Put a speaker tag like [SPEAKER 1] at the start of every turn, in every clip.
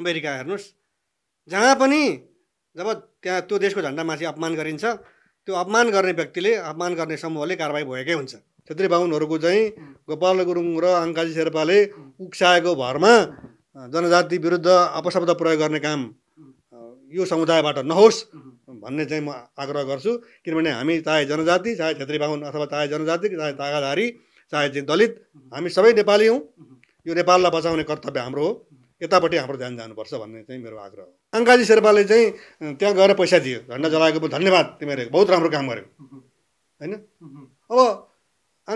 [SPEAKER 1] America हेर्नुहोस् जहाँ पनि जब त्यहाँ त्यो देशको झन्डामाथि अपमान गरिन्छ त्यो अपमान गर्ने व्यक्तिले अपमान गर्ने समूहले कारवाही भएकै हुन्छ छेत्री बाहुनहरूको चाहिँ गोपाल गुरुङ र अङ्काजी शेर्पाले उक्साएको भरमा जनजाति विरुद्ध अपशब्द प्रयोग गर्ने काम यो समुदायबाट नहोस् भन्ने चाहिँ म आग्रह गर्छु किनभने हामी चाहे जनजाति चाहे छेत्री बाहुन अथवा चाहे जनजाति चाहे तागाधारी चाहे चाहिँ दलित हामी सबै नेपाली हौँ यो नेपाललाई बचाउने कर्तव्य हाम्रो हो यतापट्टि हाम्रो ध्यान जानुपर्छ भन्ने चाहिँ मेरो आग्रह हो अङ्काजी शेर्पाले चाहिँ त्यहाँ गएर पैसा दियो झन्डा जलाएको धन्यवाद तिमीहरू बहुत राम्रो काम गर्यो होइन अब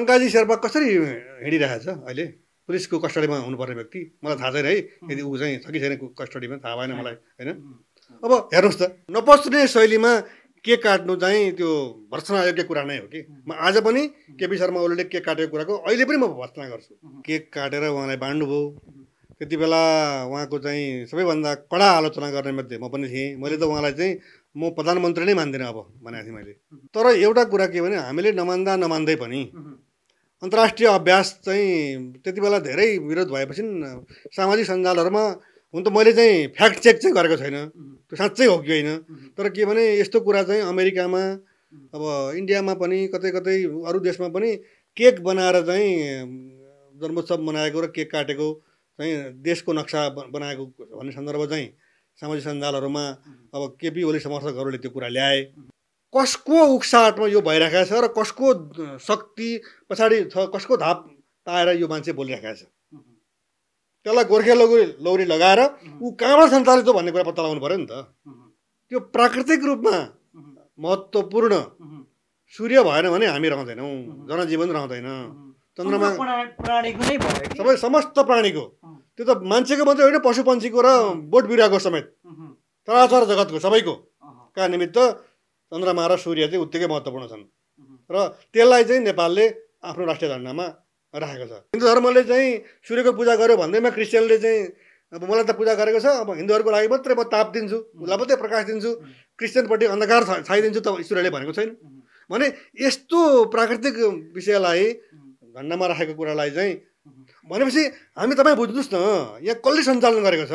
[SPEAKER 1] अङ्काजी शेर्पा कसरी हिँडिरहेको छ अहिले पुलिसको कस्टडीमा हुनुपर्ने व्यक्ति मलाई थाहा छैन है यदि ऊ चाहिँ छ कि छैन कस्टडीमा थाहा भएन मलाई होइन अब हेर्नुहोस् त नपस्ने शैलीमा के काट्नु चाहिँ त्यो भर्सना योग्य कुरा नै हो कि म आज पनि केपी शर्मा ओलीले केक काटेको कुराको अहिले पनि म भर्सना गर्छु केक काटेर उहाँलाई बाँड्नुभयो त्यति बेला उहाँको चाहिँ सबैभन्दा कडा आलोचना गर्ने मध्ये म पनि थिएँ मैले त उहाँलाई चाहिँ म प्रधानमन्त्री नै मान्दिनँ अब भनेको थिएँ मैले तर एउटा कुरा के भने हामीले नमान्दा नमान्दै पनि अन्तर्राष्ट्रिय अभ्यास चाहिँ त्यति बेला धेरै विरोध भएपछि सामाजिक सञ्जालहरूमा हुन त मैले चाहिँ फ्याक्ट चेक चाहिँ गरेको छैन त्यो साँच्चै हो कि होइन तर के भने यस्तो कुरा चाहिँ अमेरिकामा अब इन्डियामा पनि कतै कतै अरू देशमा पनि केक बनाएर चाहिँ जन्मोत्सव मनाएको र केक काटेको चाहिँ देशको नक्सा बनाएको भन्ने सन्दर्भ चाहिँ सामाजिक सञ्जालहरूमा अब केपी ओली समर्थकहरूले त्यो कुरा ल्याए कसको उक्साहटमा यो भइरहेको छ र कसको शक्ति पछाडि छ कसको धाप पाएर यो मान्छे बोलिरहेको छ त्यसलाई गोर्खे लौरी लौरी लगाएर ऊ कहाँबाट सञ्चालित हो भन्ने कुरा पत्ता लगाउनु पऱ्यो नि त त्यो प्राकृतिक रूपमा महत्त्वपूर्ण सूर्य भएन भने हामी रहँदैनौँ जनजीवन रहँदैन चन्द्रमा सबै समस्त प्राणीको त्यो त मान्छेको मात्रै होइन पशु पन्छीको र बोट बिरुवाको समेत चराचर जगतको सबैको का निमित्त चन्द्रमा र सूर्य चाहिँ उत्तिकै महत्त्वपूर्ण छन् र त्यसलाई चाहिँ नेपालले आफ्नो राष्ट्रिय झन्डामा राखेको छ हिन्दू धर्मले चाहिँ सूर्यको पूजा गर्यो भन्दैमा क्रिस्चियनले चाहिँ अब मलाई त पूजा गरेको छ अब हिन्दूहरूको लागि मात्रै म ताप दिन्छु उसलाई मात्रै प्रकाश दिन्छु क्रिस्चियनपट्टि अन्धकार छाइदिन्छु त ईश्वरले भनेको छैन भने यस्तो प्राकृतिक विषयलाई घन्डामा राखेको कुरालाई चाहिँ भनेपछि हामी तपाईँ बुझ्नुहोस् न यहाँ कसले सञ्चालन गरेको छ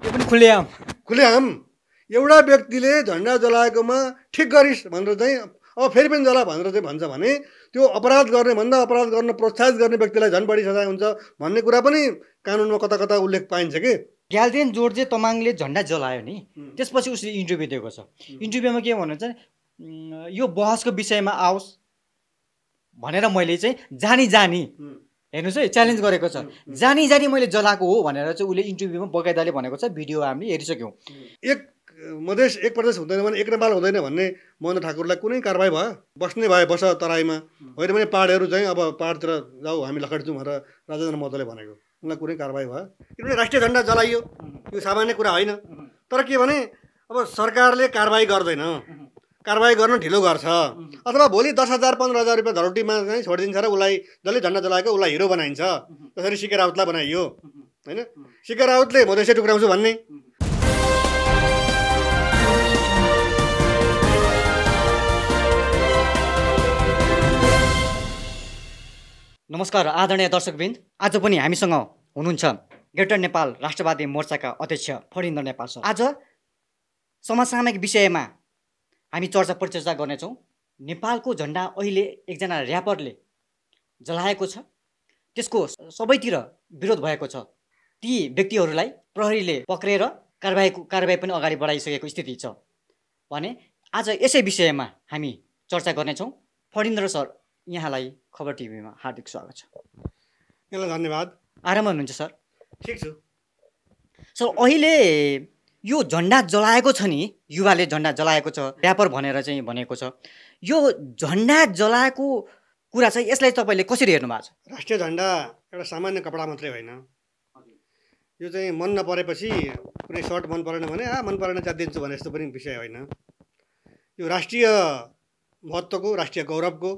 [SPEAKER 1] यो पनि खुलेआम खुलेआम एउटा व्यक्तिले झन्डा जलाएकोमा ठिक गरिस् भनेर चाहिँ अब फेरि पनि जला भनेर चाहिँ भन्छ भने त्यो अपराध गर्ने भन्दा अपराध गर्न प्रोत्साहित गर्ने व्यक्तिलाई झन् बढी सजाय हुन्छ भन्ने कुरा पनि कानुनमा कता कता उल्लेख पाइन्छ कि ग्यालदेन जोर्जे तमाङले
[SPEAKER 2] झन्डा जलायो नि त्यसपछि उसले इन्टरभ्यू दिएको छ इन्टरभ्यूमा के भन्नुहुन्छ यो बहसको विषयमा आओस् भनेर मैले चाहिँ जानी जानी हेर्नुहोस् है च्यालेन्ज गरेको छ जानी जानी मैले जलाएको
[SPEAKER 1] हो भनेर चाहिँ उसले इन्टरभ्यूमा बगाइदाले भनेको छ भिडियो हामीले हेरिसक्यौँ एक मधेस एक प्रदेश हुँदैन भने एक नेपाल हुँदैन भन्ने मोहन ठाकुरलाई कुनै कारवाही भयो बस्ने भयो बस तराईमा होइन भने पाहाडहरू चाहिँ अब पाहाडतिर जाऊ हामी लखेट्छौँ भनेर राजेन्द्र महतोले भनेको उनलाई कुनै कारवाही भयो किनभने राष्ट्रिय झन्डा जलाइयो यो सामान्य कुरा होइन तर के भने अब सरकारले कारवाही गर्दैन कारवाही गर्न ढिलो गर्छ अथवा भोलि दस हजार पन्ध्र हजार रुपियाँ धरोटीमा चाहिँ छोडिदिन्छ र उसलाई जसले झन्डा जलाएको उसलाई हिरो बनाइन्छ त्यसरी सिके राउतलाई बनाइयो होइन सिके राउतले म टुक्राउँछु भन्ने
[SPEAKER 2] नमस्कार आदरणीय दर्शकबिन्द आज पनि हामीसँग हुनुहुन्छ ग्रेटर नेपाल राष्ट्रवादी मोर्चाका अध्यक्ष फरिन्द्र नेपाल सर आज समसामयिक विषयमा हामी चर्चा परिचर्चा गर्नेछौँ नेपालको झन्डा अहिले एकजना ऱ्यापरले जलाएको छ त्यसको सबैतिर विरोध भएको छ ती व्यक्तिहरूलाई प्रहरीले पक्रेर कारबाहीको कारबाही पनि अगाडि बढाइसकेको स्थिति छ भने आज यसै विषयमा हामी चर्चा गर्नेछौँ फणिन्द्र सर यहाँलाई खबर टिभीमा हार्दिक स्वागत छ धन्यवाद आराम हुनुहुन्छ सर ठिक छु सर अहिले यो झन्डा जलाएको छ नि युवाले झन्डा जलाएको छ व्यापार भनेर चाहिँ भनेको छ यो झन्डा जलाएको कुरा चाहिँ यसलाई तपाईँले कसरी हेर्नु भएको
[SPEAKER 1] छ राष्ट्रिय झन्डा एउटा सामान्य कपडा मात्रै होइन यो चाहिँ मन नपरेपछि कुनै सर्ट मन परेन भने आ मन परेन चाहिँ दिन्छु भने यस्तो पनि विषय होइन यो राष्ट्रिय महत्त्वको राष्ट्रिय गौरवको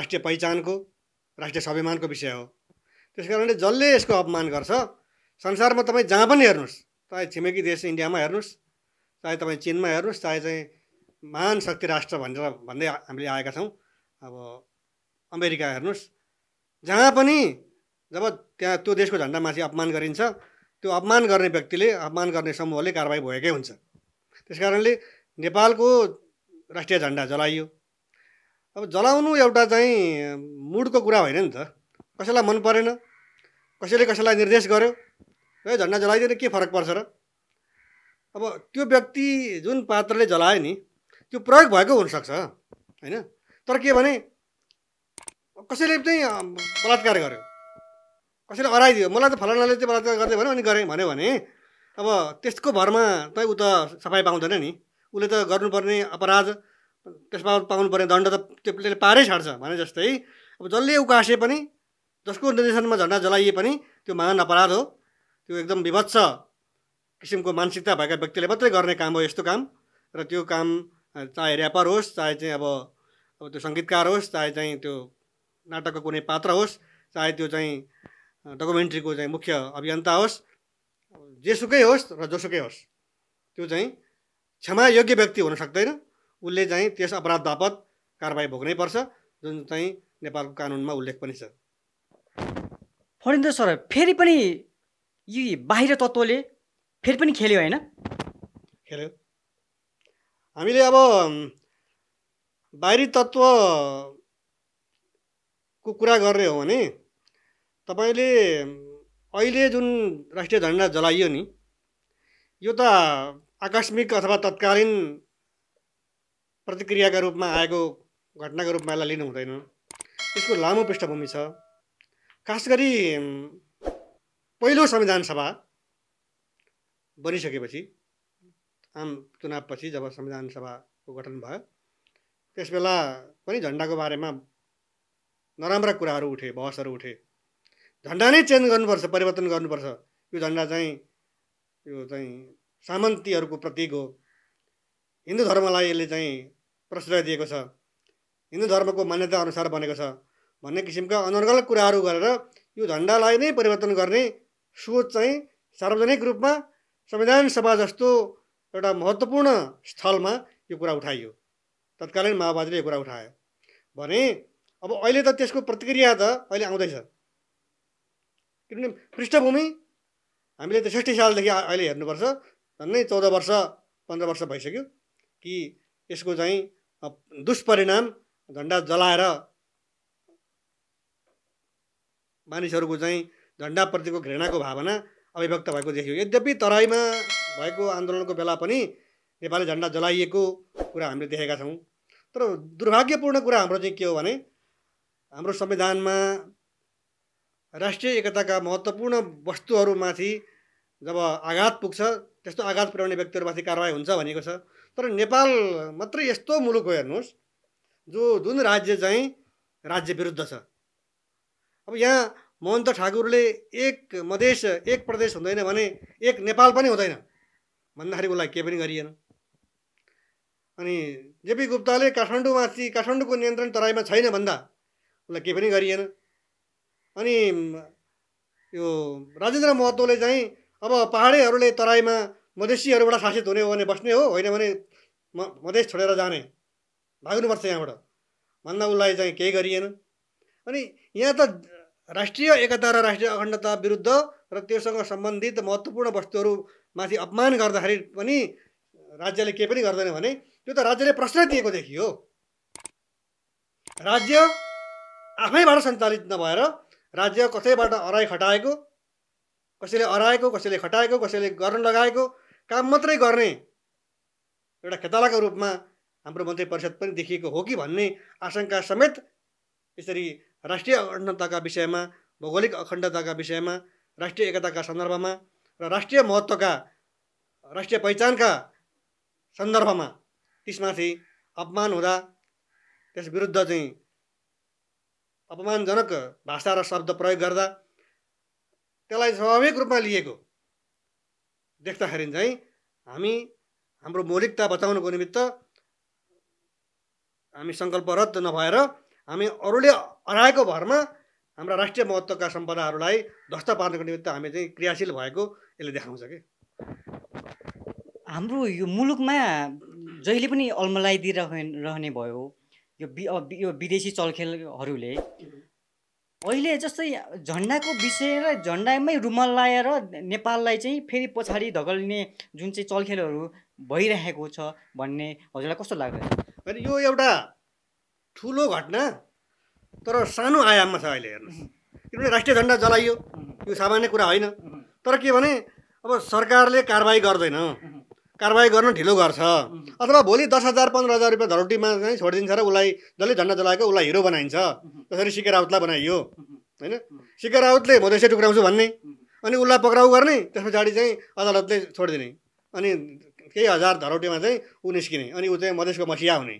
[SPEAKER 1] राष्ट्रिय पहिचानको राष्ट्रिय स्वाभिमानको विषय हो त्यस कारणले जसले यसको अपमान गर्छ संसारमा तपाईँ जहाँ पनि हेर्नुहोस् चाहे छिमेकी देश इन्डियामा हेर्नुहोस् चाहे तपाईँ चिनमा हेर्नुहोस् चाहे चाहिँ महान शक्ति राष्ट्र भनेर भन्दै हामीले आएका छौँ अब अमेरिका हेर्नुहोस् जहाँ पनि जब त्यहाँ त्यो देशको झन्डामाथि अपमान गरिन्छ त्यो अपमान गर्ने व्यक्तिले अपमान गर्ने समूहले कारवाही भएकै हुन्छ त्यस कारणले नेपालको राष्ट्रिय झन्डा जलाइयो अब जलाउनु एउटा चाहिँ मुडको कुरा होइन नि त कसैलाई मन परेन कसैले कसैलाई निर्देश गर्यो र झन्डा जलाइदिएर के फरक पर्छ र अब त्यो व्यक्ति जुन पात्रले जलायो नि त्यो प्रयोग भएको हुनसक्छ होइन तर के भने कसैले चाहिँ बलात्कार गर्यो कसैले अराइदियो मलाई त फलानाले चाहिँ बलात्कार गरिदियो भन्यो अनि गरेँ भन्यो भने अब त्यसको भरमा त ऊ त सफाइ पाउँदैन नि उसले त गर्नुपर्ने अपराध त्यसमा पर्ने दण्ड त त्यसले पारै छाड्छ भने जस्तै अब जसले उकासे पनि जसको निर्देशनमा झन्डा जलाइए पनि त्यो महान अपराध हो त्यो एकदम विभत्स किसिमको मानसिकता भएका व्यक्तिले मात्रै गर्ने काम हो यस्तो काम र त्यो काम चाहे ऱ्यापर होस् चाहे चाहिँ अब अब त्यो सङ्गीतकार होस् चाहे चाहिँ त्यो नाटकको कुनै पात्र होस् चाहे त्यो चाहिँ डकुमेन्ट्रीको चाहिँ मुख्य अभियन्ता होस् जेसुकै होस् र जोसुकै होस् त्यो चाहिँ क्षमा योग्य व्यक्ति हुन सक्दैन उसले चाहिँ त्यस अपराध बापत कारवाही पर्छ जुन चाहिँ नेपालको कानुनमा उल्लेख पनि छ फणिन्द्र सर फेरि पनि
[SPEAKER 2] यी बाहिर तत्त्वले फेरि पनि खेल्यो होइन खेल्यो
[SPEAKER 1] हामीले अब बाहिरी तत्त्वको कुरा गर्ने हो भने तपाईँले अहिले जुन राष्ट्रिय झन्डा जलाइयो नि यो त आकस्मिक अथवा तत्कालीन प्रतिक्रियाका रूपमा आएको घटनाको रूपमा यसलाई लिनु हुँदैन यसको लामो पृष्ठभूमि छ खास गरी पहिलो संविधान सभा बनिसकेपछि आम चुनावपछि जब संविधान सभाको गठन भयो त्यसबेला पनि झन्डाको बारेमा नराम्रा कुराहरू उठे बहसहरू उठे झन्डा नै चेन्ज गर्नुपर्छ परिवर्तन गर्नुपर्छ यो झन्डा चाहिँ यो चाहिँ सामन्तीहरूको प्रतीक हो हिन्दू धर्मलाई यसले चाहिँ प्रश्रय दिएको छ हिन्दू धर्मको मान्यताअनुसार बनेको छ भन्ने किसिमका अनर्गल कुराहरू गरेर यो झन्डालाई नै परिवर्तन गर्ने सोच चाहिँ सार्वजनिक रूपमा संविधान सभा जस्तो एउटा महत्त्वपूर्ण स्थलमा यो कुरा उठाइयो तत्कालीन माओवादीले यो कुरा उठायो भने अब अहिले त त्यसको प्रतिक्रिया त अहिले आउँदैछ किनभने पृष्ठभूमि हामीले त सिक्सटी सालदेखि अहिले हेर्नुपर्छ झन्नै चौध वर्ष पन्ध्र वर्ष भइसक्यो कि यसको चाहिँ दुष्परिणाम झन्डा जलाएर मानिसहरूको चाहिँ झन्डाप्रतिको घृणाको भावना अभिव्यक्त भएको देखियो यद्यपि तराईमा भएको आन्दोलनको बेला पनि नेपाली झन्डा जलाइएको कुरा हामीले देखेका छौँ तर दुर्भाग्यपूर्ण कुरा हाम्रो चाहिँ के हो भने हाम्रो संविधानमा राष्ट्रिय एकताका महत्त्वपूर्ण वस्तुहरूमाथि जब आघात पुग्छ त्यस्तो आघात पुर्याउने व्यक्तिहरूमाथि कारवाही हुन्छ भनेको छ तर नेपाल मात्रै यस्तो मुलुक हो हेर्नुहोस् जो जुन राज्य चाहिँ राज्य विरुद्ध छ अब यहाँ महन्त ठाकुरले एक मधेस एक प्रदेश हुँदैन भने एक नेपाल पनि हुँदैन भन्दाखेरि उसलाई केही पनि गरिएन अनि जेपी गुप्ताले काठमाडौँमाथि काठमाडौँको नियन्त्रण तराईमा छैन भन्दा उसलाई केही पनि गरिएन अनि यो राजेन्द्र महतोले चाहिँ अब पाहाडेहरूले तराईमा मधेसीहरूबाट शासित हुने हो भने बस्ने हो होइन भने म मधेस छोडेर जाने भाग्नुपर्छ यहाँबाट भन्दा उसलाई चाहिँ केही गरिएन अनि यहाँ त राष्ट्रिय एकता र राष्ट्रिय अखण्डता विरुद्ध र त्योसँग सम्बन्धित महत्त्वपूर्ण वस्तुहरूमाथि अपमान गर्दाखेरि पनि राज्यले केही पनि गर्दैन भने त्यो त राज्यले प्रश्न दिएको देखियो राज्य आफैबाट सञ्चालित नभएर राज्य कसैबाट अराइ खटाएको कसैले अराएको कसैले खटाएको कसैले गर्न लगाएको काम मात्रै गर्ने एउटा खेतालाको रूपमा हाम्रो मन्त्री परिषद पनि देखिएको हो कि भन्ने आशंका समेत यसरी राष्ट्रिय अखण्डताका विषयमा भौगोलिक अखण्डताका विषयमा राष्ट्रिय एकताका सन्दर्भमा र राष्ट्रिय महत्त्वका राष्ट्रिय पहिचानका सन्दर्भमा त्यसमाथि अपमान हुँदा त्यस विरुद्ध चाहिँ अपमानजनक भाषा र शब्द प्रयोग गर्दा त्यसलाई स्वाभाविक रूपमा लिएको देख्दाखेरि चाहिँ हामी हाम्रो मौलिकता बचाउनुको निमित्त हामी सङ्कल्परत नभएर हामी अरूले अनाएको भरमा हाम्रा राष्ट्रिय महत्त्वका सम्पदाहरूलाई ध्वस्त पार्नको निमित्त हामी चाहिँ क्रियाशील भएको यसले देखाउँछ कि
[SPEAKER 2] हाम्रो यो मुलुकमा जहिले पनि अल्मलाइदिरह रहने भयो यो यो विदेशी चलखेलहरूले अहिले जस्तै झन्डाको विषयलाई झन्डामै रुमाल लाएर नेपाललाई चाहिँ फेरि पछाडि धगल्ने जुन चाहिँ चलखेलहरू भइरहेको छ
[SPEAKER 1] भन्ने हजुरलाई कस्तो लाग्दैन यो एउटा ठुलो घटना तर सानो आयाममा छ अहिले हेर्नुहोस् किनभने राष्ट्रिय झन्डा जलाइयो यो सामान्य कुरा होइन तर के भने अब सरकारले कारवाही गर्दैन कारवाही गर्न ढिलो गर्छ अथवा भोलि दस हजार पन्ध्र हजार रुपियाँ धरोटीमा चाहिँ छोडिदिन्छ र उसलाई जसले झन्डा जलाएको उसलाई हिरो बनाइन्छ जसरी सिके राउतलाई बनाइयो होइन सिके राउतले भोदेसे टुक्राउँछु भन्ने अनि उसलाई पक्राउ गर्ने त्यस पछाडि चाहिँ अदालतले छोडिदिने अनि केही हजार धरोटीमा चाहिँ ऊ निस्किने अनि ऊ चाहिँ मधेसको मसिया हुने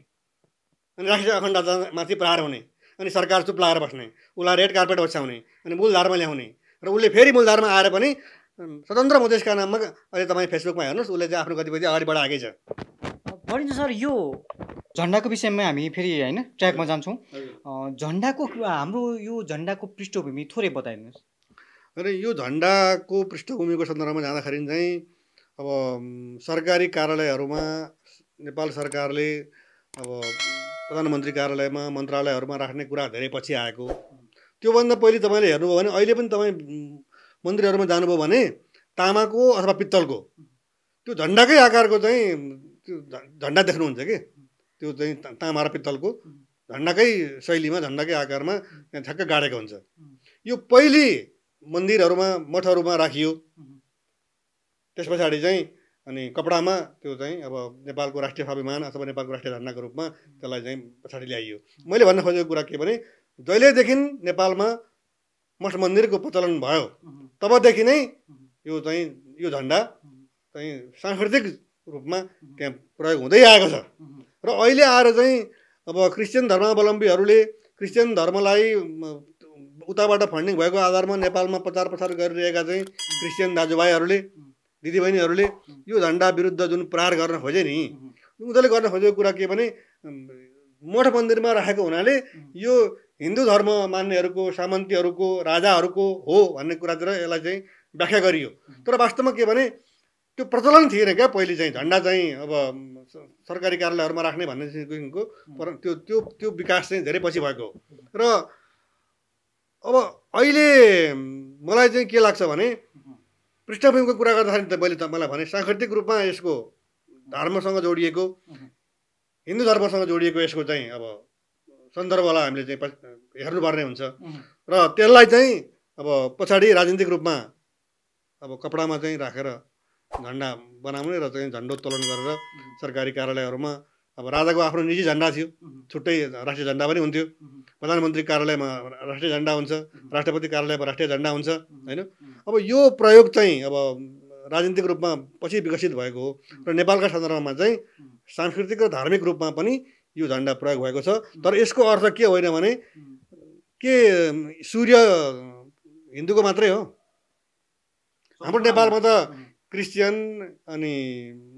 [SPEAKER 1] अनि राष्ट्रिय अखण्डतामाथि प्रहार हुने अनि सरकार चुप लाएर बस्ने उसलाई रेड कार्पेट ओछ्याउने अनि मूलधारमा ल्याउने र उसले फेरि मूलधारमा आएर पनि स्वतन्त्र मधेसका नाममा अहिले तपाईँ फेसबुकमा हेर्नुहोस् उसले चाहिँ आफ्नो गतिविधि अगाडि बढाएकै छ
[SPEAKER 2] भनिन्छ सर यो झन्डाको विषयमा हामी फेरि होइन ट्र्याकमा जान्छौँ झन्डाको हाम्रो यो झन्डाको पृष्ठभूमि थोरै बताइदिनुहोस्
[SPEAKER 1] र यो झन्डाको पृष्ठभूमिको सन्दर्भमा जाँदाखेरि चाहिँ अब सरकारी कार्यालयहरूमा नेपाल सरकारले अब प्रधानमन्त्री कार्यालयमा मन्त्रालयहरूमा राख्ने कुरा धेरै पछि आएको त्योभन्दा पहिले तपाईँले हेर्नुभयो भने अहिले पनि तपाईँ मन्दिरहरूमा जानुभयो भने तामाको अथवा पित्तलको त्यो झन्डाकै आकारको चाहिँ त्यो झन्डा देख्नुहुन्छ कि त्यो चाहिँ तामा र पित्तलको झन्डाकै शैलीमा झन्डाकै आकारमा त्यहाँ ठ्याक्कै गाडेको हुन्छ यो पहिले मन्दिरहरूमा मठहरूमा राखियो त्यस पछाडि चाहिँ अनि कपडामा त्यो चाहिँ अब नेपालको राष्ट्रिय स्वाभिमान अथवा नेपालको राष्ट्रिय झन्डाको रूपमा त्यसलाई चाहिँ पछाडि ल्याइयो मैले भन्न खोजेको कुरा के भने जहिलेदेखि नेपालमा मठ मन्दिरको प्रचलन भयो तबदेखि नै यो चाहिँ यो झन्डा चाहिँ सांस्कृतिक रूपमा त्यहाँ प्रयोग हुँदै आएको छ र अहिले आएर चाहिँ अब क्रिस्चियन धर्मावलम्बीहरूले क्रिस्चियन धर्मलाई उताबाट फन्डिङ भएको आधारमा नेपालमा प्रचार प्रसार गरिरहेका चाहिँ क्रिस्चियन दाजुभाइहरूले दिदीबहिनीहरूले यो झन्डा विरुद्ध जुन प्रहार गर्न खोजे नि उनीहरूले गर्न खोजेको कुरा के भने मठ मन्दिरमा राखेको हुनाले यो हिन्दू धर्म मान्नेहरूको सामन्तीहरूको राजाहरूको हो भन्ने कुरातिर यसलाई चाहिँ व्याख्या गरियो तर वास्तवमा के भने त्यो प्रचलन थिएन क्या पहिले चाहिँ झन्डा चाहिँ अब सरकारी कार्यालयहरूमा राख्ने भन्ने किसिमको त्यो त्यो त्यो विकास चाहिँ धेरै पछि भएको र अब अहिले मलाई चाहिँ के लाग्छ भने पृष्ठभूमिको कुरा गर्दाखेरि त मैले तपाईँलाई भने सांस्कृतिक रूपमा यसको धर्मसँग जोडिएको हिन्दू धर्मसँग जोडिएको यसको चाहिँ अब सन्दर्भलाई हामीले चाहिँ हेर्नुपर्ने हुन्छ र त्यसलाई चाहिँ अब पछाडि राजनीतिक रूपमा अब कपडामा चाहिँ राखेर झन्डा बनाउने र चाहिँ झन्डोत्तोलन गरेर सरकारी कार्यालयहरूमा अब राजाको आफ्नो निजी झन्डा थियो छुट्टै राष्ट्रिय झन्डा पनि हुन्थ्यो प्रधानमन्त्री कार्यालयमा राष्ट्रिय झन्डा हुन्छ राष्ट्रपति कार्यालयमा राष्ट्रिय झन्डा हुन्छ होइन अब यो प्रयोग चाहिँ अब राजनीतिक रूपमा पछि विकसित भएको हो र नेपालका सन्दर्भमा चाहिँ सांस्कृतिक र धार्मिक रूपमा पनि यो झन्डा प्रयोग भएको छ तर यसको अर्थ के होइन भने के सूर्य हिन्दूको मात्रै हो हाम्रो नेपालमा त क्रिस्चियन अनि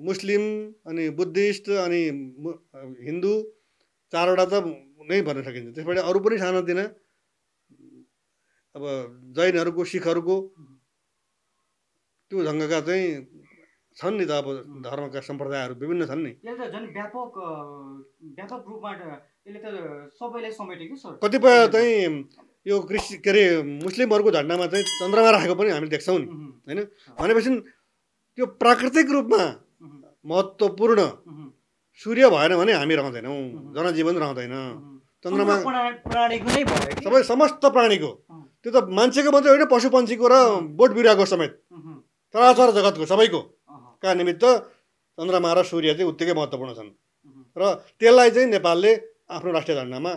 [SPEAKER 1] मुस्लिम अनि बुद्धिस्ट अनि हिन्दू चारवटा त नै भन्न सकिन्छ त्यसबाट अरू पनि सानोतिना अब जैनहरूको सिखहरूको त्यो ढङ्गका चाहिँ छन् नि त अब धर्मका सम्प्रदायहरू विभिन्न छन् नि
[SPEAKER 2] यसले त व्यापक व्यापक रूपमा यसले त सबैलाई समेट्यो कि कतिपय
[SPEAKER 1] चाहिँ यो कृषि के अरे मुस्लिमहरूको झन्डामा चाहिँ चन्द्रमा राखेको पनि हामी देख्छौँ नि होइन भनेपछि त्यो प्राकृतिक रूपमा महत्त्वपूर्ण सूर्य भएन भने हामी रहँदैनौँ जनजीवन रहँदैन चन्द्रमा सबै समस्त प्राणीको त्यो त मान्छेको मात्रै होइन पशु र बोट बिरुवाको समेत चराचर जगतको सबैको का निमित्त चन्द्रमा र सूर्य चाहिँ उत्तिकै महत्त्वपूर्ण छन् र त्यसलाई चाहिँ नेपालले आफ्नो राष्ट्रिय झन्डामा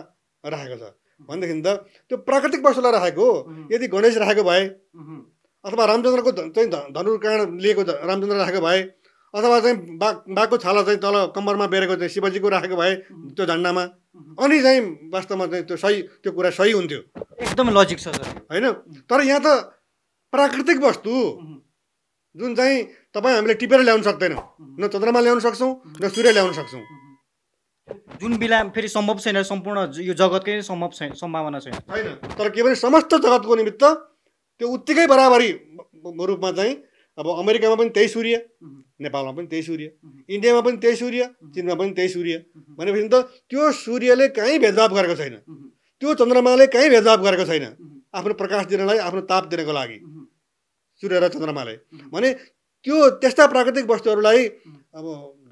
[SPEAKER 1] राखेको छ भनेदेखि त त्यो प्राकृतिक वस्तुलाई राखेको यदि गणेश राखेको भए अथवा रामचन्द्रको चाहिँ धनुर्काण लिएको रामचन्द्र राखेको भए अथवा चाहिँ बाघ बाघको छाला चाहिँ तल कम्बरमा बेरेको चाहिँ शिवजीको राखेको भए त्यो झन्डामा अनि चाहिँ वास्तवमा चाहिँ त्यो सही त्यो कुरा सही हुन्थ्यो एकदम लजिक छ होइन तर यहाँ त प्राकृतिक वस्तु जुन चाहिँ तपाईँ हामीले टिपेर ल्याउन सक्दैनौँ न चन्द्रमा ल्याउन सक्छौँ न सूर्य ल्याउन सक्छौँ
[SPEAKER 2] जुन बेला फेरि सम्भव छैन सम्पूर्ण यो जगतकै सम्भव छैन सम्भावना
[SPEAKER 1] छैन छैन तर के भने समस्त जगतको निमित्त त्यो उत्तिकै बराबरी रूपमा चाहिँ अब अमेरिकामा पनि त्यही सूर्य नेपालमा पनि त्यही सूर्य इन्डियामा पनि त्यही सूर्य चिनमा पनि त्यही सूर्य भनेपछि त त्यो सूर्यले कहीँ भेदभाव गरेको छैन त्यो चन्द्रमाले कहीँ भेदभाव गरेको छैन आफ्नो प्रकाश दिनलाई आफ्नो ताप दिनको लागि सूर्य र चन्द्रमाले भने त्यो त्यस्ता प्राकृतिक वस्तुहरूलाई अब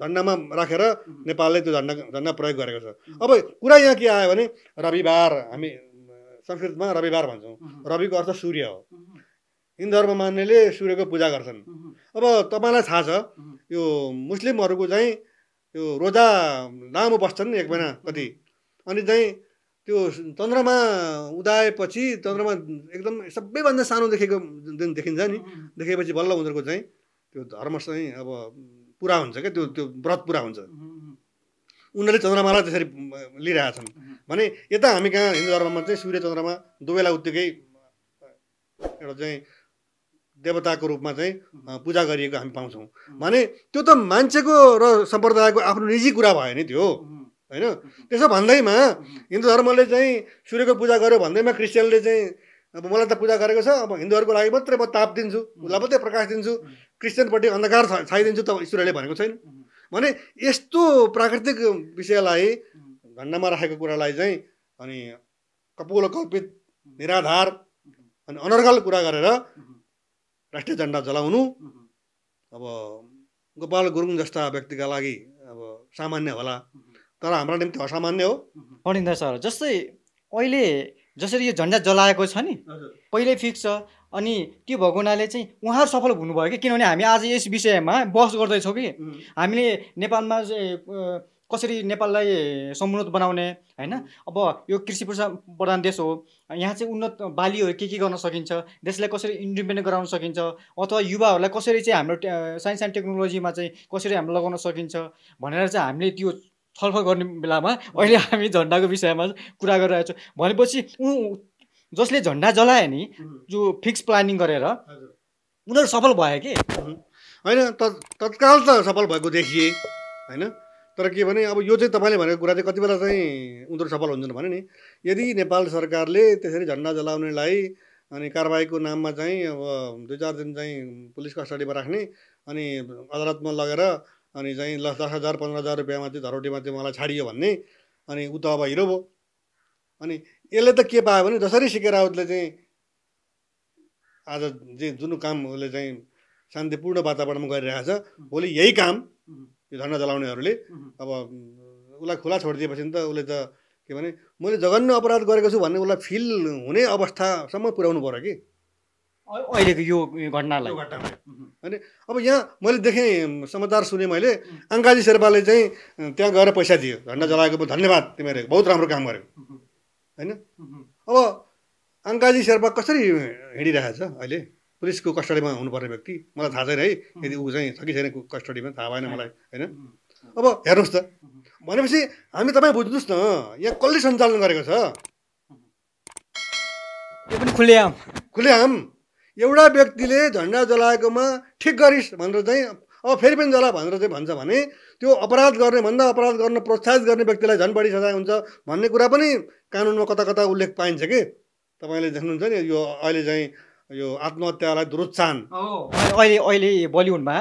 [SPEAKER 1] झन्डामा राखेर नेपालले त्यो झन्डा झन्डा प्रयोग गरेको छ अब कुरा यहाँ के आयो भने रविबार हामी संस्कृतमा रविबार भन्छौँ रविको अर्थ सूर्य हो हिन्दू धर्म मान्नेले सूर्यको पूजा गर्छन् अब तपाईँलाई थाहा छ यो मुस्लिमहरूको चाहिँ यो रोजा लामो बस्छन् एक महिना कति अनि चाहिँ त्यो चन्द्रमा उदाएपछि चन्द्रमा एकदम सबैभन्दा सानो देखेको दिन देखिन्छ नि देखेपछि बल्ल उनीहरूको चाहिँ त्यो धर्म चाहिँ अब पुरा हुन्छ क्या त्यो त्यो व्रत पुरा हुन्छ उनीहरूले चन्द्रमालाई त्यसरी लिइरहेका छन् भने यता हामी कहाँ हिन्दू धर्ममा चाहिँ सूर्य चन्द्रमा दुवैलाई उत्तिकै एउटा चाहिँ देवताको रूपमा चाहिँ पूजा गरिएको हामी पाउँछौँ भने त्यो त मान्छेको र सम्प्रदायको आफ्नो निजी कुरा भयो नि त्यो होइन त्यसो भन्दैमा हिन्दू धर्मले चाहिँ सूर्यको पूजा गर्यो भन्दैमा क्रिस्चियनले चाहिँ अब मलाई त पूजा गरेको छ अब हिन्दूहरूको लागि मात्रै म ताप दिन्छु उसलाई मात्रै प्रकाश दिन्छु क्रिस्चियनपट्टि अन्धकार छ छाइदिन्छु त ईश्वरले भनेको छैन भने यस्तो प्राकृतिक विषयलाई घन्डामा राखेको कुरालाई चाहिँ अनि कपोलकल्पित निराधार अनि अनर्गल कुरा गरेर राष्ट्रिय झन्डा जलाउनु अब गोपाल गुरुङ जस्ता व्यक्तिका लागि अब सामान्य होला तर हाम्रो निम्ति असामान्य हो पढिँदा सर जस्तै अहिले
[SPEAKER 2] जसरी यो झन्झा जलाएको छ नि पहिल्यै फिक्स छ अनि त्यो भएको हुनाले चाहिँ उहाँहरू सफल हुनुभयो कि किनभने हामी आज यस विषयमा बहस गर्दैछौँ कि हामीले नेपालमा कसरी नेपाललाई समुन्नत बनाउने होइन अब यो कृषि प्रधान देश हो यहाँ चाहिँ उन्नत बालीहरू के के गर्न सकिन्छ देशलाई कसरी इन्डिपेन्डेन्ट गराउन सकिन्छ अथवा युवाहरूलाई कसरी चाहिँ हाम्रो साइन्स एन्ड टेक्नोलोजीमा चाहिँ कसरी हामीले लगाउन सकिन्छ भनेर चाहिँ हामीले त्यो छलफल गर्ने बेलामा अहिले हामी झन्डाको विषयमा कुरा गरिरहेको छौँ भनेपछि ऊ जसले झन्डा जलायो नि जो फिक्स प्लानिङ गरेर उनीहरू सफल
[SPEAKER 1] भयो कि होइन त तत्काल त सफल भएको देखिए होइन तर के भने अब यो चाहिँ तपाईँले भनेको कुरा चाहिँ कति बेला चाहिँ उनीहरू सफल हुन्छन् भने नि यदि नेपाल सरकारले त्यसरी झन्डा जलाउनेलाई अनि कारवाहीको नाममा चाहिँ अब दुई चार दिन चाहिँ पुलिस कस्टडीमा राख्ने अनि अदालतमा लगेर अनि चाहिँ ल दस हजार पन्ध्र हजार रुपियाँमा त्यो धरोटीमा त्यो मलाई छाडियो भन्ने अनि ऊ त अब हिरो भयो अनि यसले त के पायो भने जसरी सिकेर उसले चाहिँ आज जे जुन काम उसले चाहिँ शान्तिपूर्ण वातावरणमा गरिरहेको छ भोलि यही काम यो झन्डा जलाउनेहरूले अब उसलाई खुला छोडिदिएपछि त उसले त के भने मैले जघन्य अपराध गरेको छु भन्ने उसलाई फिल हुने अवस्थासम्म पुर्याउनु पऱ्यो कि अहिलेको यो घटनालाई होइन अब यहाँ मैले देखेँ समाचार सुने मैले अङ्काजी शेर्पाले चाहिँ त्यहाँ गएर पैसा दियो झन्डा जलाएको धन्यवाद तिमीहरू बहुत राम्रो काम गऱ्यौ होइन अब अङ्काजी शेर्पा कसरी हिँडिरहेको छ अहिले पुलिसको कस्टडीमा हुनुपर्ने व्यक्ति मलाई थाहा छैन है यदि ऊ चाहिँ छ कि छैन कस्टडीमा थाहा भएन मलाई होइन अब हेर्नुहोस् त भनेपछि हामी तपाईँ बुझ्नुहोस् न यहाँ कसले सञ्चालन गरेको छ यो पनि खुलेआम खुलेआम एउटा व्यक्तिले झन्डा जलाएकोमा ठिक गरिस् भनेर चाहिँ अब फेरि पनि जला भनेर चाहिँ भन्छ भने त्यो अपराध गर्ने भन्दा अपराध गर्न प्रोत्साहित गर्ने व्यक्तिलाई झन् बढी सजाय हुन्छ भन्ने कुरा पनि कानुनमा कता कता उल्लेख पाइन्छ कि तपाईँले देख्नुहुन्छ नि यो अहिले चाहिँ यो आत्महत्यालाई दुरुत्साहन अहिले अहिले बलिउडमा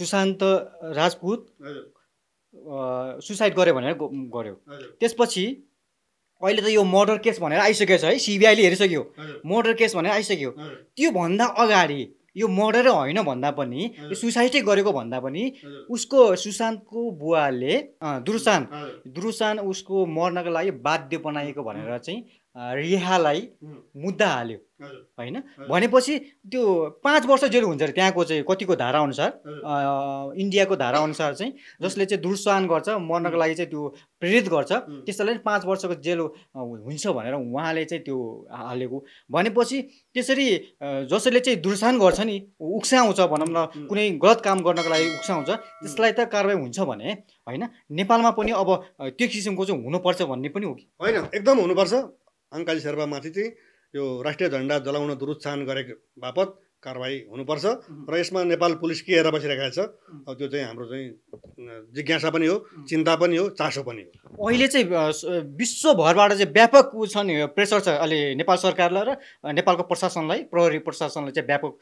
[SPEAKER 1] सुशान्त राजपूत
[SPEAKER 2] सुसाइड गर्यो भनेर गर्यो त्यसपछि अहिले त यो मर्डर केस भनेर आइसकेको छ है सिबिआईले हेरिसक्यो मर्डर केस भनेर आइसक्यो त्योभन्दा अगाडि यो मर्डरै होइन भन्दा पनि यो सुसाइडै गरेको भन्दा पनि उसको सुशान्तको बुवाले दुरुसान दुरुसान उसको मर्नको लागि बाध्य बनाएको भनेर चाहिँ रिहालाई मुद्दा हाल्यो होइन भनेपछि त्यो पाँच वर्ष जेल हुन्छ अरे त्यहाँको चाहिँ कतिको धाराअनुसार इन्डियाको धाराअनुसार चाहिँ जसले चाहिँ दुर्सहन गर्छ मर्नको लागि चाहिँ त्यो प्रेरित गर्छ त्यसलाई पनि पाँच वर्षको जेल हुन्छ भनेर उहाँले चाहिँ त्यो हालेको भनेपछि त्यसरी जसले चाहिँ दुर्सहन गर्छ नि उक्साउँछ भनौँ न कुनै गलत काम गर्नको लागि उक्साउँछ त्यसलाई त कारवाही हुन्छ भने
[SPEAKER 1] होइन नेपालमा पनि अब त्यो किसिमको चाहिँ हुनुपर्छ भन्ने पनि हो कि होइन एकदम हुनुपर्छ अङ्काजी शेर्पामाथि चाहिँ यो राष्ट्रिय झन्डा जलाउन दुरुत्साहन गरे बापत कारवाही हुनुपर्छ र यसमा नेपाल पुलिस के हेरेर बसिरहेको छ अब त्यो चाहिँ हाम्रो चाहिँ जिज्ञासा पनि हो चिन्ता पनि हो चासो पनि
[SPEAKER 2] हो अहिले चाहिँ विश्वभरबाट चाहिँ व्यापक ऊ छ नि प्रेसर छ अहिले नेपाल सरकारलाई र नेपालको प्रशासनलाई प्रहरी प्रशासनलाई चाहिँ व्यापक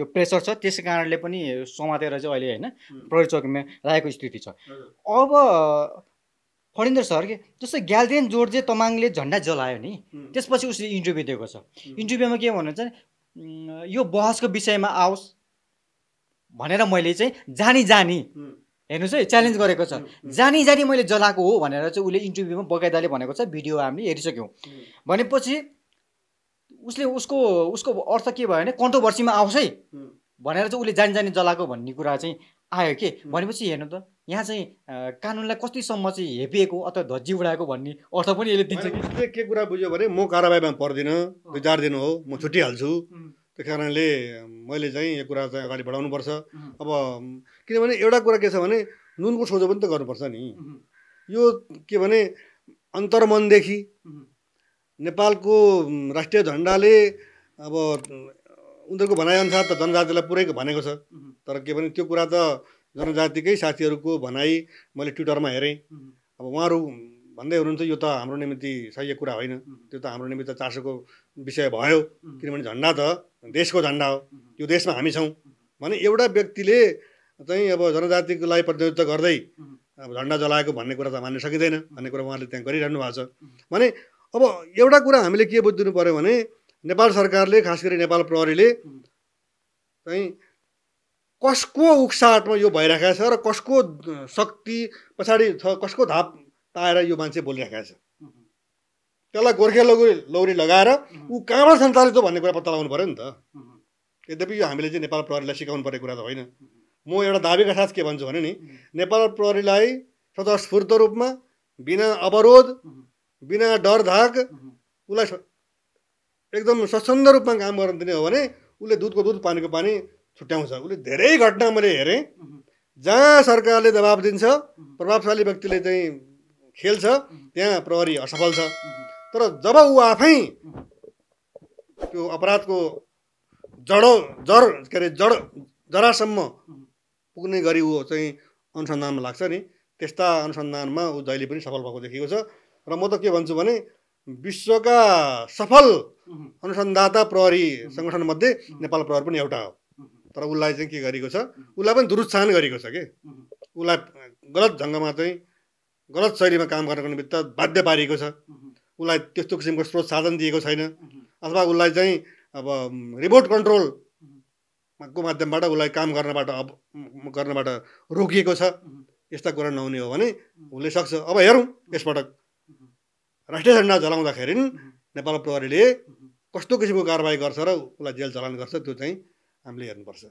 [SPEAKER 2] यो प्रेसर छ त्यसै कारणले पनि समातेर चाहिँ अहिले होइन प्रहरी चौकीमा राखेको स्थिति छ अब फणेन्द्र सर के जस्तै ग्याल्देन जोर्जे तमाङले झन्डा जलायो नि त्यसपछि उसले इन्टरभ्यू दिएको छ इन्टरभ्यूमा के भन्नुहुन्छ यो बहसको विषयमा आओस् भनेर मैले चाहिँ जानी जानी हेर्नुहोस् है च्यालेन्ज गरेको छ जानी जानी मैले जलाएको हो भनेर चाहिँ उसले इन्टरभ्यूमा बगैदाले भनेको छ भिडियो हामीले हेरिसक्यौँ भनेपछि उसले उसको उसको अर्थ के भयो भने कन्ट्रोभर्सीमा आओस् है भनेर चाहिँ उसले जानी जानी जलाएको भन्ने कुरा चाहिँ आयो के भनेपछि हेर्नु त यहाँ चाहिँ कानुनलाई कतिसम्म चाहिँ हेपिएको अथवा धज्जी उडाएको भन्ने अर्थ पनि यसले दिन्छ कि
[SPEAKER 1] के कुरा बुझ्यो भने म कारवाहीमा पर्दिनँ दुई चार दिन हो म छुट्टिहाल्छु त्यो कारणले मैले चाहिँ यो कुरा चाहिँ अगाडि बढाउनुपर्छ अब किनभने एउटा कुरा के छ भने नुनको सोझो पनि त गर्नुपर्छ नि यो के भने अन्तर्मनदेखि नेपालको राष्ट्रिय झन्डाले अब उनीहरूको भनाइअनुसार त जनजातिलाई पुरै भनेको छ तर के भने त्यो कुरा त जनजातिकै साथीहरूको भनाइ मैले ट्विटरमा हेरेँ अब उहाँहरू भन्दै हुनुहुन्छ यो त हाम्रो निम्ति सही कुरा होइन त्यो त हाम्रो निम्ति चासोको विषय भयो किनभने झन्डा त देशको झन्डा हो यो देशमा हामी छौँ भने एउटा व्यक्तिले चाहिँ अब जनजातिको लागि प्रतिनिधित्व गर्दै अब झन्डा जलाएको भन्ने कुरा त मान्न सकिँदैन भन्ने कुरा उहाँले त्यहाँ गरिरहनु भएको छ भने अब एउटा कुरा हामीले के बुझिदिनु पऱ्यो भने नेपाल सरकारले खास गरी नेपाल प्रहरीले चाहिँ कसको उत्साहमा यो भइरहेको छ र कसको शक्ति पछाडि छ कसको धाप पाएर यो मान्छे बोलिरहेको छ त्यसलाई गोर्खे लौरी लौरी लगाएर ऊ कहाँबाट सञ्चालित हो भन्ने कुरा पत्ता लगाउनु पऱ्यो नि त यद्यपि यो हामीले चाहिँ नेपाल प्रहरीलाई सिकाउनु पर्ने कुरा त होइन म एउटा दाबीका साथ के भन्छु भने नि नेपाल प्रहरीलाई स्वतस्फूर्त रूपमा बिना अवरोध बिना डर धाक उसलाई एकदम स्वच्छन्द रूपमा काम गर्न दिने हो भने उसले दुधको दुध पानीको पानी छुट्याउँछ उसले धेरै घटना मैले हेरेँ जहाँ सरकारले दबाब दिन्छ प्रभावशाली व्यक्तिले चाहिँ खेल्छ त्यहाँ प्रहरी असफल छ तर जब ऊ आफै त्यो अपराधको जडो जड के अरे जड जरासम्म पुग्ने गरी ऊ चाहिँ अनुसन्धानमा लाग्छ नि त्यस्ता अनुसन्धानमा ऊ जहिले पनि सफल भएको देखिएको छ र म त के भन्छु भने विश्वका सफल अनुसन्धाता प्रहरी सङ्गठनमध्ये नेपाल प्रहरी पनि एउटा हो तर उसलाई चाहिँ के गरेको छ उसलाई पनि दुरुत्साहन गरेको छ कि उसलाई गलत ढङ्गमा चाहिँ गलत शैलीमा काम गर्नको निमित्त बाध्य पारिएको छ उसलाई त्यस्तो किसिमको स्रोत साधन दिएको छैन अथवा उसलाई चाहिँ अब रिमोट कन्ट्रोल को माध्यमबाट उसलाई काम गर्नबाट अब गर्नबाट रोकिएको छ यस्ता कुरा नहुने हो भने उसले सक्छ अब हेरौँ यसपटक राष्ट्रिय झन्डा जलाउँदाखेरि नेपाल प्रहरीले कस्तो किसिमको कारवाही गर्छ र उसलाई जेल चलान गर्छ त्यो चाहिँ हामीले हेर्नुपर्छ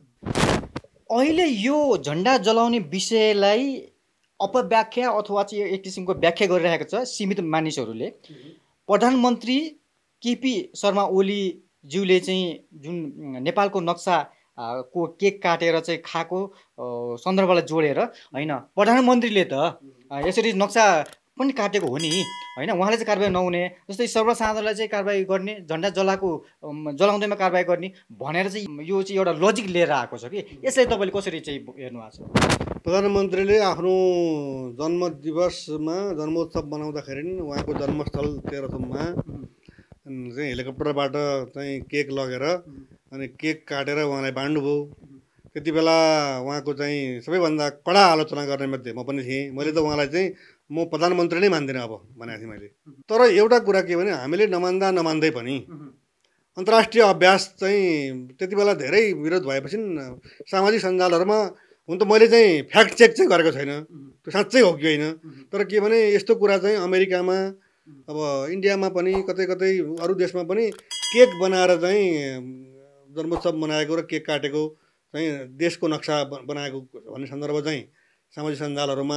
[SPEAKER 2] अहिले यो झन्डा जलाउने विषयलाई अपव्याख्या अथवा चाहिँ एक किसिमको व्याख्या गरिरहेको छ सीमित मानिसहरूले प्रधानमन्त्री केपी शर्मा ओलीज्यूले चाहिँ जुन नेपालको नक्सा को केक काटेर चाहिँ खाएको सन्दर्भलाई जोडेर होइन प्रधानमन्त्रीले त यसरी नक्सा पनि काटेको हो नि होइन उहाँले चाहिँ कारवाही नहुने जस्तै सर्वसाधारणलाई चाहिँ कारवाही गर्ने झन्डा जलाएको जलाउँदैमा कारवाही गर्ने भनेर चाहिँ यो चाहिँ एउटा लजिक लिएर आएको छ कि यसलाई तपाईँले कसरी चाहिँ हेर्नु भएको छ
[SPEAKER 1] प्रधानमन्त्रीले आफ्नो जन्म दिवसमा जन्मोत्सव मनाउँदाखेरि उहाँको जन्मस्थल तेह्रथुममा चाहिँ हेलिकप्टरबाट चाहिँ केक लगेर अनि केक काटेर उहाँलाई बाँड्नुभयो त्यति बेला उहाँको चाहिँ सबैभन्दा कडा आलोचना गर्ने मध्ये म पनि थिएँ मैले त उहाँलाई चाहिँ म प्रधानमन्त्री नै मान्दिनँ अब भनेको थिएँ मैले तर एउटा कुरा के भने हामीले नमान्दा नमान्दै पनि अन्तर्राष्ट्रिय अभ्यास चाहिँ त्यति बेला धेरै विरोध भएपछि सामाजिक सञ्जालहरूमा हुन त मैले चाहिँ फ्याक्ट चेक चाहिँ गरेको छैन त्यो साँच्चै हो कि होइन तर के भने यस्तो कुरा चाहिँ अमेरिकामा अब इन्डियामा पनि कतै कतै अरू देशमा पनि केक बनाएर चाहिँ जन्मोत्सव मनाएको र केक काटेको चाहिँ देशको नक्सा बनाएको भन्ने सन्दर्भ चाहिँ सामाजिक सञ्जालहरूमा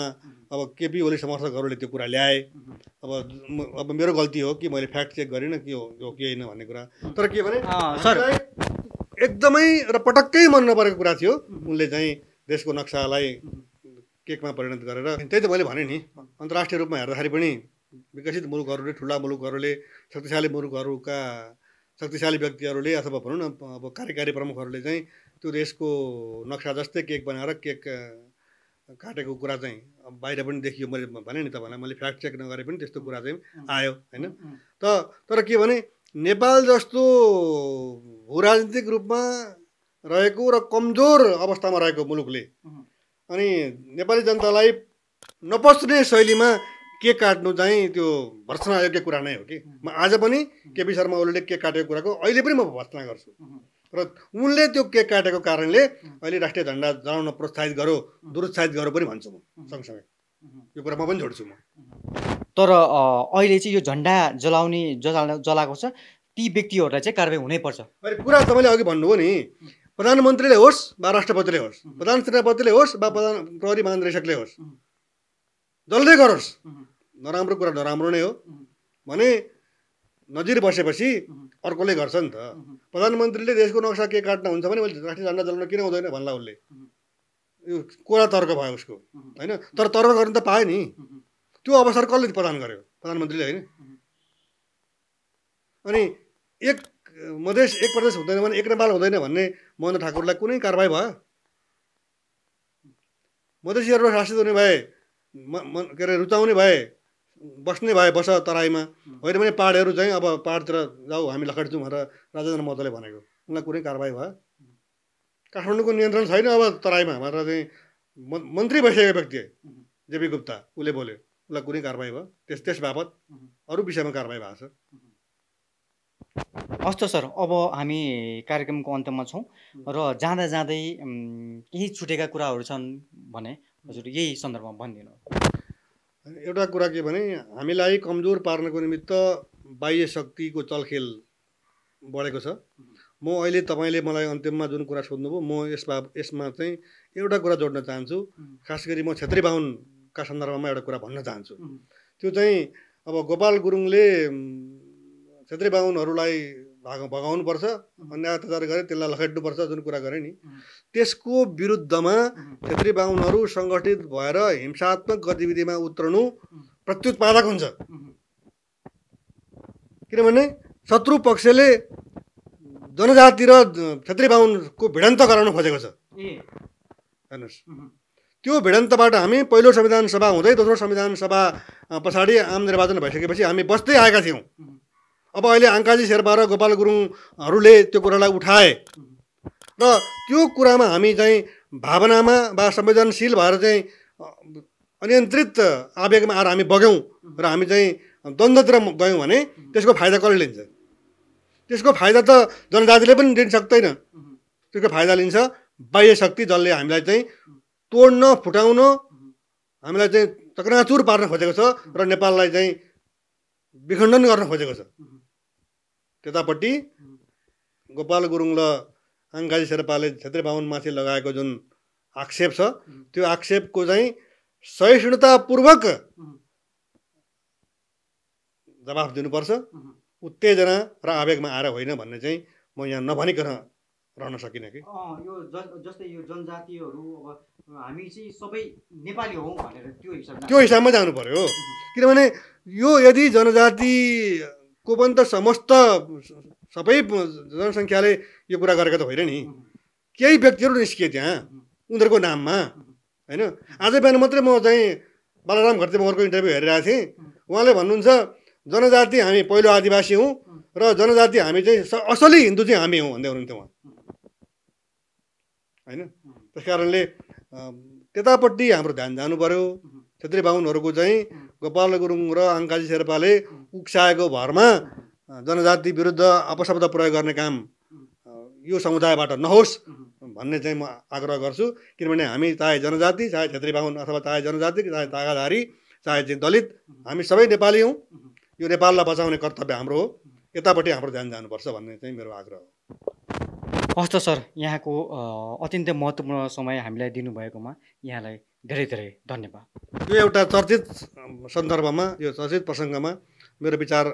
[SPEAKER 1] अब केपी ओली समर्थकहरूले त्यो कुरा ल्याए अब अब मेरो गल्ती हो कि मैले फ्याक्ट चेक गरिनँ के हो कि होइन भन्ने कुरा तर के भने सर एकदमै र पटक्कै मन नपरेको कुरा थियो उनले चाहिँ देशको नक्सालाई केकमा परिणत गरेर त्यही त मैले भनेँ नि अन्तर्राष्ट्रिय रूपमा हेर्दाखेरि पनि विकसित मुलुकहरूले ठुला मुलुकहरूले शक्तिशाली मुलुकहरूका शक्तिशाली व्यक्तिहरूले अथवा भनौँ न अब कार्यकारी प्रमुखहरूले चाहिँ त्यो देशको नक्सा जस्तै केक बनाएर केक काटेको कुरा चाहिँ बाहिर पनि देखियो मैले भने नि तपाईँलाई मैले फ्याक्ट चेक नगरे पनि त्यस्तो कुरा चाहिँ आयो होइन त तर के भने नेपाल जस्तो भूराजनीतिक रूपमा रहेको र कमजोर अवस्थामा रहेको मुलुकले अनि नेपाली जनतालाई नपस्ने शैलीमा के काट्नु चाहिँ त्यो भर्सना योग्य कुरा नै हो कि म आज पनि केपी शर्मा ओलीले के काटेको कुराको अहिले पनि म भर्सना गर्छु र उनले त्यो केक काटेको कारणले अहिले राष्ट्रिय झन्डा जलाउन प्रोत्साहित गरौँ दुरुत्साहित गरौँ पनि भन्छु म सँगसँगै यो कुरा म पनि जोड्छु म
[SPEAKER 2] तर अहिले चाहिँ यो झन्डा जलाउने
[SPEAKER 1] जलाएको छ ती व्यक्तिहरूलाई चाहिँ कारवाही हुनैपर्छ अहिले कुरा तपाईँले अघि भन्नुभयो नि प्रधानमन्त्रीले होस् वा राष्ट्रपतिले होस् प्रधान सेनापतिले होस् वा प्रधान प्रहरी महानिर्देशकले होस् जसले गरोस् नराम्रो कुरा नराम्रो नै हो भने नजिर बसेपछि अर्कोले गर्छ नि त प्रधानमन्त्रीले देशको नक्सा के काट्न हुन्छ भने मैले राष्ट्रिय झन्डा जलाउन किन हुँदैन भन्ला उसले यो कोरा तर्क भयो उसको होइन तर तर्क गर्नु त पायो नि त्यो अवसर कसले प्रदान गर्यो प्रधानमन्त्रीले होइन अनि एक मधेस एक प्रदेश हुँदैन भने एक नेपाल हुँदैन भन्ने महेन्द्र ठाकुरलाई कुनै कारवाही भयो मधेसीहरू शासित हुने भए म के अरे रुचाउने भए बस्ने भए बस तराईमा होइन भने पाहाडहरू चाहिँ अब पाहाडतिर जाऊ हामी लखेट्छौँ भनेर राजेन्द्र महतोले भनेको उनलाई कुनै कारवाही भयो काठमाडौँको नियन्त्रण छैन अब तराईमा भनेर चाहिँ मन्त्री भइसकेको व्यक्ति जेपी गुप्ता उसले बोल्यो उसलाई कुनै कारवाही भयो त्यस त्यस बापत अरू विषयमा कारवाही भएको
[SPEAKER 2] छ त सर अब हामी कार्यक्रमको अन्तमा छौँ र जाँदा जाँदै केही छुटेका कुराहरू छन् भने हजुर यही सन्दर्भमा
[SPEAKER 1] भनिदिनु एउटा कुरा के भने हामीलाई कमजोर पार्नको निमित्त बाह्य शक्तिको चलखेल बढेको छ म अहिले तपाईँले मलाई अन्तिममा जुन कुरा सोध्नुभयो म यसमा यसमा चाहिँ एउटा कुरा जोड्न चाहन्छु खास गरी म छेत्री बाहुनका सन्दर्भमा एउटा कुरा भन्न चाहन्छु त्यो चाहिँ अब गोपाल गुरुङले छेत्री बाहुनहरूलाई भाग भगाउनुपर्छ अन्य अत्याचार गरे त्यसलाई लखेट्नुपर्छ जुन कुरा गरेँ नि त्यसको विरुद्धमा क्षेत्री बाहुनहरू सङ्गठित भएर हिंसात्मक गतिविधिमा उत्रनु प्रत्युत्पादक हुन्छ किनभने शत्रु पक्षले जनजाति र क्षेत्री बाहुनको भिडन्त गराउन खोजेको छ हेर्नुहोस् त्यो भिडन्तबाट हामी पहिलो संविधान सभा हुँदै दोस्रो संविधान सभा पछाडि आम निर्वाचन भइसकेपछि हामी बस्दै आएका थियौँ अब अहिले आङ्काजी शेर्पा र गोपाल गुरुङहरूले त्यो कुरालाई उठाए र त्यो कुरामा हामी चाहिँ भावनामा वा संवेदनशील भएर चाहिँ अनियन्त्रित आवेगमा आएर हामी बग्यौँ र हामी चाहिँ द्वन्द्वतिर गयौँ भने त्यसको फाइदा कसले लिन्छ त्यसको फाइदा त जनजातिले पनि लिन सक्दैन त्यसको फाइदा लिन्छ बाह्य शक्ति जसले हामीलाई चाहिँ तोड्न फुटाउन हामीलाई चाहिँ चक्राचुर पार्न खोजेको छ र नेपाललाई चाहिँ विखण्डन गर्न खोजेको छ त्यतापट्टि गोपाल गुरुङ र आङ्काजी शेर्पाले छेत्री बाहुनमाथि लगाएको जुन आक्षेप छ त्यो आक्षेपको चाहिँ सहिष्णुतापूर्वक जवाफ दिनुपर्छ उत्तेजना र आवेगमा आएर होइन भन्ने चाहिँ म यहाँ नभनिकन रहन सकिनँ कि
[SPEAKER 2] यो जस्तै यो जनजातिहरू अब हामी चाहिँ सबै नेपाली हौँ भनेर
[SPEAKER 1] त्यो हिसाबमा त्यो हिसाबमा जानु पर्यो किनभने यो यदि जनजाति को पनि त समस्त सबै जनसङ्ख्याले यो कुरा गरेको त होइन नि केही व्यक्तिहरू निस्किए त्यहाँ उनीहरूको नाममा होइन आज बिहान मात्रै म चाहिँ बालाराम घरती मगरको इन्टरभ्यू हेरिरहेको थिएँ उहाँले भन्नुहुन्छ जनजाति हामी पहिलो आदिवासी हौँ र जनजाति हामी चाहिँ असली हिन्दू चाहिँ हामी हौँ भन्दै हुनुहुन्थ्यो उहाँ होइन त्यस कारणले त्यतापट्टि हाम्रो ध्यान जानु पऱ्यो छेत्री बाहुनहरूको चाहिँ गोपाल गुरुङ र अङ्काजी शेर्पाले उक्साएको भरमा जनजाति विरुद्ध अपशब्द प्रयोग गर्ने काम यो समुदायबाट नहोस् भन्ने चाहिँ म आग्रह गर्छु किनभने हामी चाहे जनजाति चाहे छेत्री बाहुन अथवा चाहे जनजाति चाहे तागाधारी चाहे चाहिँ दलित हामी सबै नेपाली हौँ यो नेपाललाई बचाउने कर्तव्य हाम्रो हो यतापट्टि हाम्रो ध्यान जानुपर्छ भन्ने चाहिँ मेरो आग्रह
[SPEAKER 2] हो हस्त सर यहाँको
[SPEAKER 1] अत्यन्तै महत्त्वपूर्ण समय हामीलाई दिनुभएकोमा यहाँलाई धेरै धेरै धन्यवाद यो एउटा चर्चित सन्दर्भमा यो चर्चित प्रसङ्गमा मेरो विचार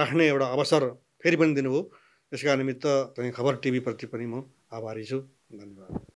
[SPEAKER 1] राख्ने एउटा अवसर फेरि पनि दिनुभयो यसका निमित्त चाहिँ खबर टिभीप्रति पनि म आभारी छु धन्यवाद